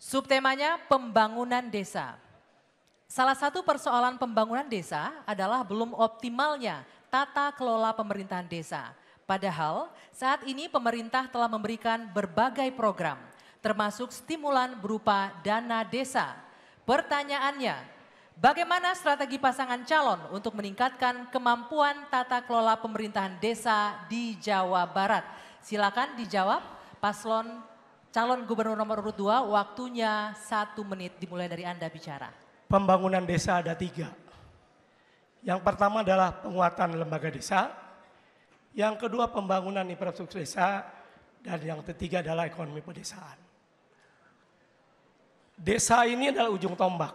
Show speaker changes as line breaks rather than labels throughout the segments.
Subtemanya pembangunan desa. Salah satu persoalan pembangunan desa adalah belum optimalnya tata kelola pemerintahan desa. Padahal saat ini pemerintah telah memberikan berbagai program, termasuk stimulan berupa dana desa. Pertanyaannya, bagaimana strategi pasangan calon untuk meningkatkan kemampuan tata kelola pemerintahan desa di Jawa Barat? Silakan dijawab paslon Calon Gubernur nomor urut 2, waktunya satu menit dimulai dari Anda bicara.
Pembangunan desa ada tiga. Yang pertama adalah penguatan lembaga desa. Yang kedua pembangunan infrastruktur desa. Dan yang ketiga adalah ekonomi pedesaan. Desa ini adalah ujung tombak.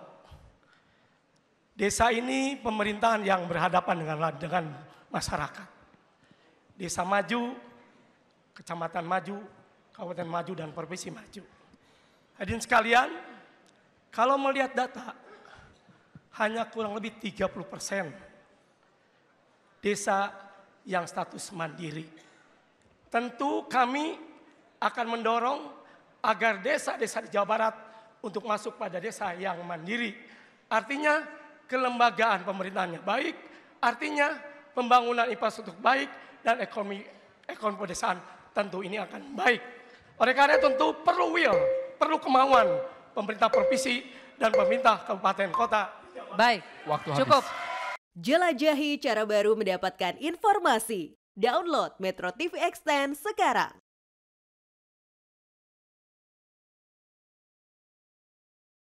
Desa ini pemerintahan yang berhadapan dengan, dengan masyarakat. Desa maju, kecamatan maju, kabupaten maju dan provinsi maju. Hadirin sekalian, kalau melihat data, hanya kurang lebih 30 persen desa yang status mandiri. Tentu kami akan mendorong agar desa-desa di Jawa Barat untuk masuk pada desa yang mandiri. Artinya kelembagaan pemerintahnya baik, artinya pembangunan infrastruktur baik dan ekonomi ekonomi pedesaan tentu ini akan baik. Oleh karena tentu perlu will, perlu kemauan pemerintah provinsi dan pemerintah kabupaten kota. Baik, Waktu cukup. Jelajahi cara baru mendapatkan informasi. Download Metro TV Extend sekarang.